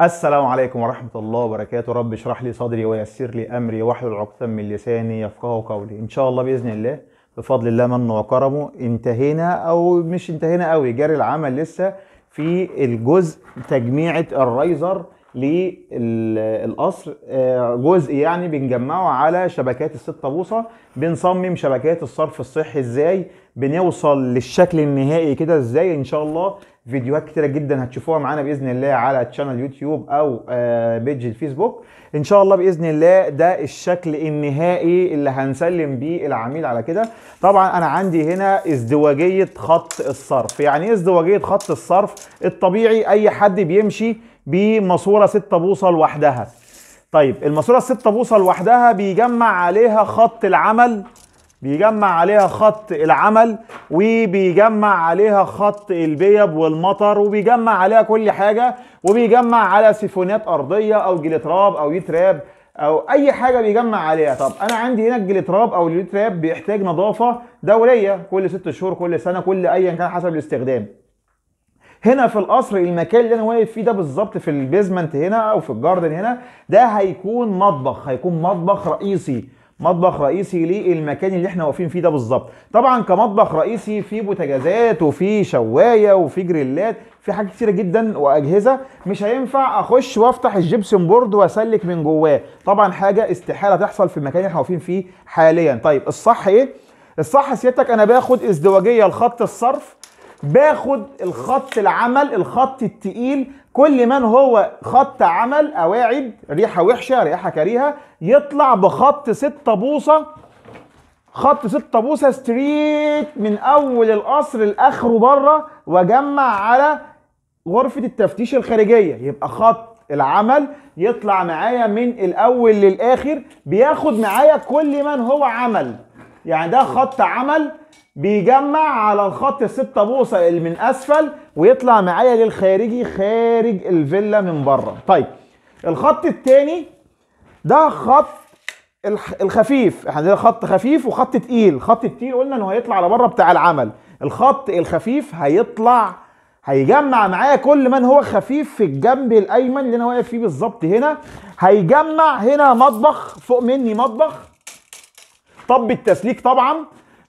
السلام عليكم ورحمة الله وبركاته رب اشرح لي صدري ويسر لي أمري واحلل عقدة من لساني يفقه قولي إن شاء الله بإذن الله بفضل الله منه وكرمه انتهينا أو مش انتهينا قوي جاري العمل لسه في الجزء تجميعة الرايزر للقصر آه، جزء يعني بنجمعه على شبكات الستة بوصة بنصمم شبكات الصرف الصحي ازاي بنوصل للشكل النهائي كده ازاي ان شاء الله فيديوهات كتيره جدا هتشوفوها معانا باذن الله على تشانل يوتيوب او بيج آه، الفيسبوك ان شاء الله باذن الله ده الشكل النهائي اللي هنسلم بيه العميل على كده طبعا انا عندي هنا ازدواجيه خط الصرف يعني ايه ازدواجيه خط الصرف الطبيعي اي حد بيمشي بماسوره 6 بوصه لوحدها طيب الماسوره 6 بوصه لوحدها بيجمع عليها خط العمل بيجمع عليها خط العمل وبيجمع عليها خط البيب والمطر وبيجمع عليها كل حاجة وبيجمع على سيفونات أرضية أو جليتراب أو يتراب أو أي حاجة بيجمع عليها طب أنا عندي هنا الجليتراب أو اليتراب بيحتاج نظافة دورية كل ست شهور كل سنة كل أيا كان حسب الاستخدام هنا في القصر المكان اللي انا واقف فيه ده بالظبط في البيزمنت هنا او في الجاردن هنا ده هيكون مطبخ هيكون مطبخ رئيسي مطبخ رئيسي للمكان اللي احنا واقفين فيه ده بالظبط طبعا كمطبخ رئيسي في بوتاجازات وفي شوايه وفي جريلات في حاجات كتيره جدا واجهزه مش هينفع اخش وافتح الجبسون بورد واسلك من جواه طبعا حاجه استحاله تحصل في المكان اللي احنا واقفين فيه حاليا طيب الصح ايه الصح سيادتك انا باخد ازدواجيه لخط الصرف باخد الخط العمل الخط التقيل كل من هو خط عمل قواعد ريحه وحشه ريحه كريهه يطلع بخط 6 بوصه خط 6 بوصه ستريت من اول القصر لاخره بره واجمع على غرفه التفتيش الخارجيه يبقى خط العمل يطلع معايا من الاول للاخر بياخد معايا كل من هو عمل يعني ده خط عمل بيجمع على الخط الستة بوصة اللي من اسفل ويطلع معايا للخارجي خارج الفيلا من بره طيب الخط الثاني ده خط الخفيف احنا ده خط خفيف وخط تقيل خط التقيل قلنا انه هيطلع على بره بتاع العمل الخط الخفيف هيطلع هيجمع معايا كل من هو خفيف في الجنب الايمن اللي انا واقف فيه بالظبط هنا هيجمع هنا مطبخ فوق مني مطبخ طب التسليك طبعا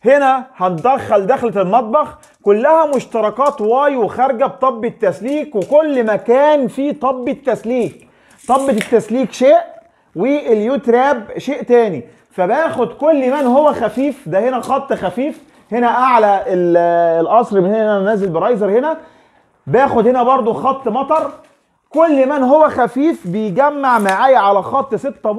هنا هندخل دخلة المطبخ كلها مشتركات واي وخارجة بطب التسليك وكل مكان فيه طب التسليك طبة التسليك شيء واليوتراب شيء تاني فباخد كل من هو خفيف ده هنا خط خفيف هنا اعلى القصر من هنا نازل برايزر هنا باخد هنا برضو خط مطر كل من هو خفيف بيجمع معايا على خط 6